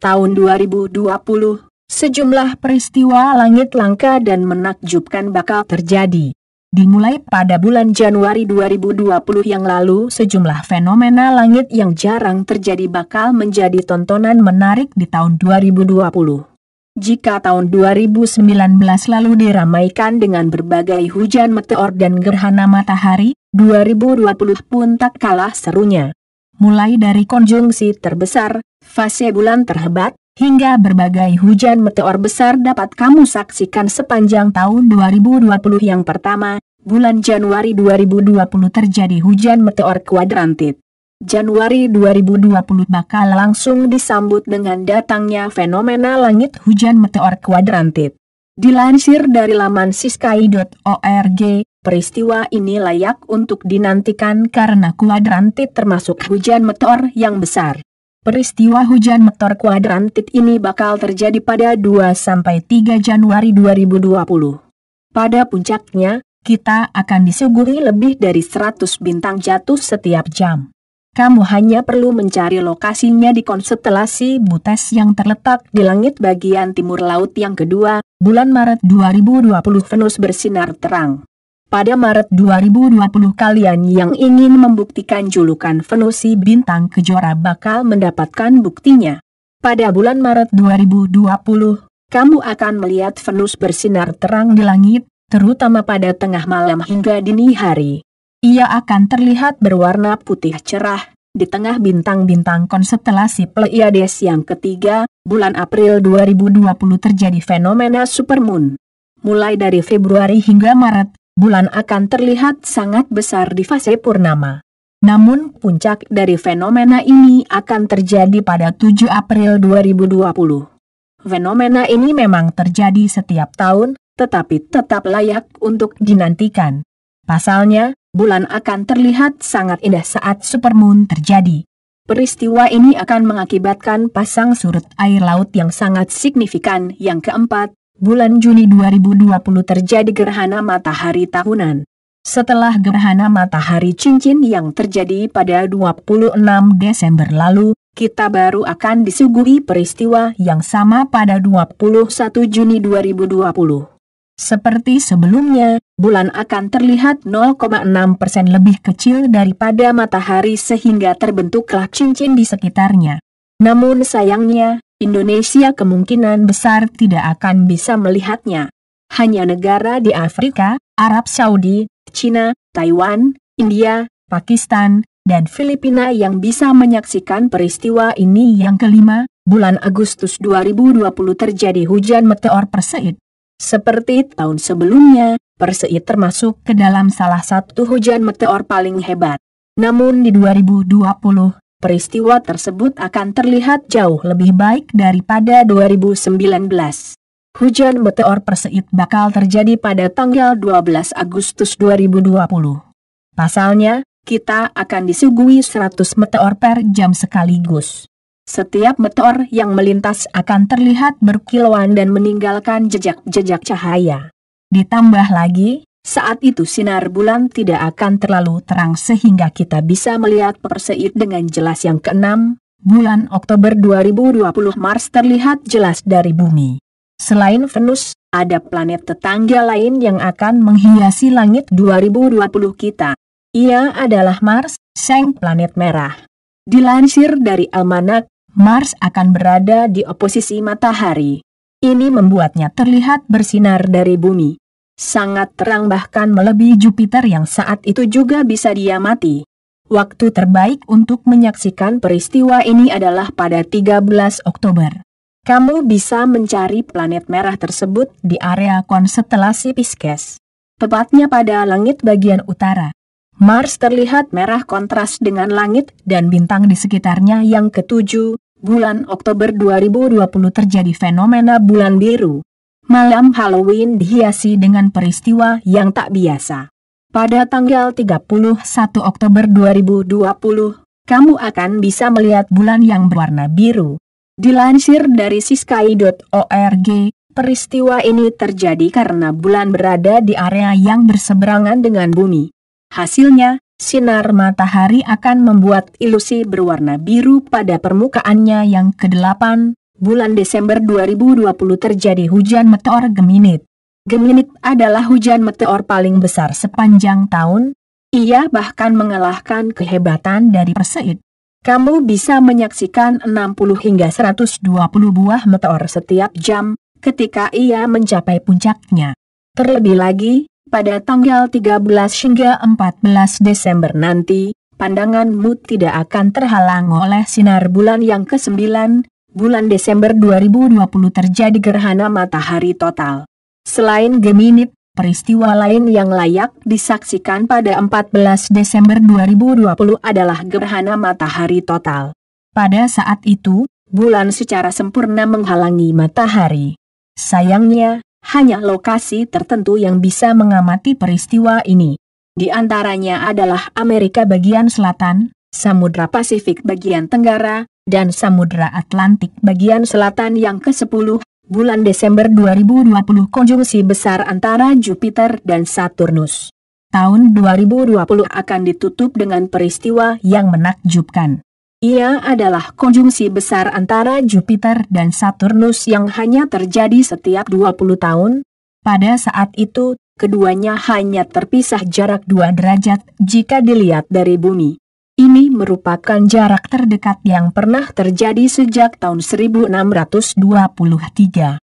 tahun 2020, sejumlah peristiwa langit langka dan menakjubkan bakal terjadi. Dimulai pada bulan Januari 2020 yang lalu, sejumlah fenomena langit yang jarang terjadi bakal menjadi tontonan menarik di tahun 2020. Jika tahun 2019 lalu diramaikan dengan berbagai hujan meteor dan gerhana matahari, 2020 pun tak kalah serunya mulai dari konjungsi terbesar, fase bulan terhebat, hingga berbagai hujan meteor besar dapat kamu saksikan sepanjang tahun 2020 yang pertama, bulan Januari 2020 terjadi hujan meteor kuadrantit. Januari 2020 bakal langsung disambut dengan datangnya fenomena langit hujan meteor kuadrantit. Dilansir dari laman siskai.org, Peristiwa ini layak untuk dinantikan karena kuadrantit termasuk hujan meteor yang besar. Peristiwa hujan meteor kuadrantit ini bakal terjadi pada 2-3 Januari 2020. Pada puncaknya, kita akan disuguhi lebih dari 100 bintang jatuh setiap jam. Kamu hanya perlu mencari lokasinya di konstelasi Butes yang terletak di langit bagian timur laut yang kedua, bulan Maret 2020 Venus bersinar terang. Pada Maret 2020 kalian yang ingin membuktikan julukan Venusi Bintang Kejora bakal mendapatkan buktinya. Pada bulan Maret 2020, kamu akan melihat Venus bersinar terang di langit, terutama pada tengah malam hingga dini hari. Ia akan terlihat berwarna putih cerah, di tengah bintang-bintang konstelasi Pleiades yang ketiga, bulan April 2020 terjadi fenomena supermoon. Mulai dari Februari hingga Maret, bulan akan terlihat sangat besar di fase purnama. Namun puncak dari fenomena ini akan terjadi pada 7 April 2020. Fenomena ini memang terjadi setiap tahun, tetapi tetap layak untuk dinantikan. Pasalnya, bulan akan terlihat sangat indah saat supermoon terjadi. Peristiwa ini akan mengakibatkan pasang surut air laut yang sangat signifikan. Yang keempat, Bulan Juni 2020 terjadi gerhana matahari tahunan. Setelah gerhana matahari cincin yang terjadi pada 26 Desember lalu, kita baru akan disuguhi peristiwa yang sama pada 21 Juni 2020. Seperti sebelumnya, bulan akan terlihat 0,6 persen lebih kecil daripada matahari sehingga terbentuklah cincin di sekitarnya. Namun sayangnya, Indonesia kemungkinan besar tidak akan bisa melihatnya. Hanya negara di Afrika, Arab Saudi, China, Taiwan, India, Pakistan, dan Filipina yang bisa menyaksikan peristiwa ini yang kelima, bulan Agustus 2020 terjadi hujan meteor Perseid. Seperti tahun sebelumnya, Perseid termasuk ke dalam salah satu hujan meteor paling hebat. Namun di 2020, peristiwa tersebut akan terlihat jauh lebih baik daripada 2019. Hujan meteor perseit bakal terjadi pada tanggal 12 Agustus 2020. Pasalnya, kita akan disuguhi 100 meteor per jam sekaligus. Setiap meteor yang melintas akan terlihat berkilauan dan meninggalkan jejak-jejak cahaya. Ditambah lagi, saat itu sinar bulan tidak akan terlalu terang sehingga kita bisa melihat Perseid dengan jelas yang keenam, bulan Oktober 2020 Mars terlihat jelas dari bumi. Selain Venus, ada planet tetangga lain yang akan menghiasi langit 2020 kita. Ia adalah Mars, sang planet merah. Dilansir dari almanak, Mars akan berada di oposisi matahari. Ini membuatnya terlihat bersinar dari bumi sangat terang bahkan melebihi Jupiter yang saat itu juga bisa diamati. Waktu terbaik untuk menyaksikan peristiwa ini adalah pada 13 Oktober. Kamu bisa mencari planet merah tersebut di area konstelasi Pisces, tepatnya pada langit bagian utara. Mars terlihat merah kontras dengan langit dan bintang di sekitarnya yang ketujuh, bulan Oktober 2020 terjadi fenomena bulan biru Malam Halloween dihiasi dengan peristiwa yang tak biasa. Pada tanggal 31 Oktober 2020, kamu akan bisa melihat bulan yang berwarna biru. Dilansir dari siskai.org, peristiwa ini terjadi karena bulan berada di area yang berseberangan dengan bumi. Hasilnya, sinar matahari akan membuat ilusi berwarna biru pada permukaannya yang kedelapan bulan Desember 2020 terjadi hujan meteor Geminid. Geminid adalah hujan meteor paling besar sepanjang tahun. Ia bahkan mengalahkan kehebatan dari Perseid. Kamu bisa menyaksikan 60 hingga 120 buah meteor setiap jam ketika ia mencapai puncaknya. Terlebih lagi, pada tanggal 13 hingga 14 Desember nanti, pandanganmu tidak akan terhalang oleh sinar bulan yang ke-9, bulan Desember 2020 terjadi gerhana matahari total. Selain Gemini, peristiwa lain yang layak disaksikan pada 14 Desember 2020 adalah gerhana matahari total. Pada saat itu, bulan secara sempurna menghalangi matahari. Sayangnya, hanya lokasi tertentu yang bisa mengamati peristiwa ini. Di antaranya adalah Amerika bagian selatan, Samudra Pasifik bagian tenggara, dan Samudra Atlantik bagian selatan yang ke-10 bulan Desember 2020 konjungsi besar antara Jupiter dan Saturnus. Tahun 2020 akan ditutup dengan peristiwa yang menakjubkan. Ia adalah konjungsi besar antara Jupiter dan Saturnus yang hanya terjadi setiap 20 tahun. Pada saat itu, keduanya hanya terpisah jarak 2 derajat jika dilihat dari bumi. Ini merupakan jarak terdekat yang pernah terjadi sejak tahun 1623.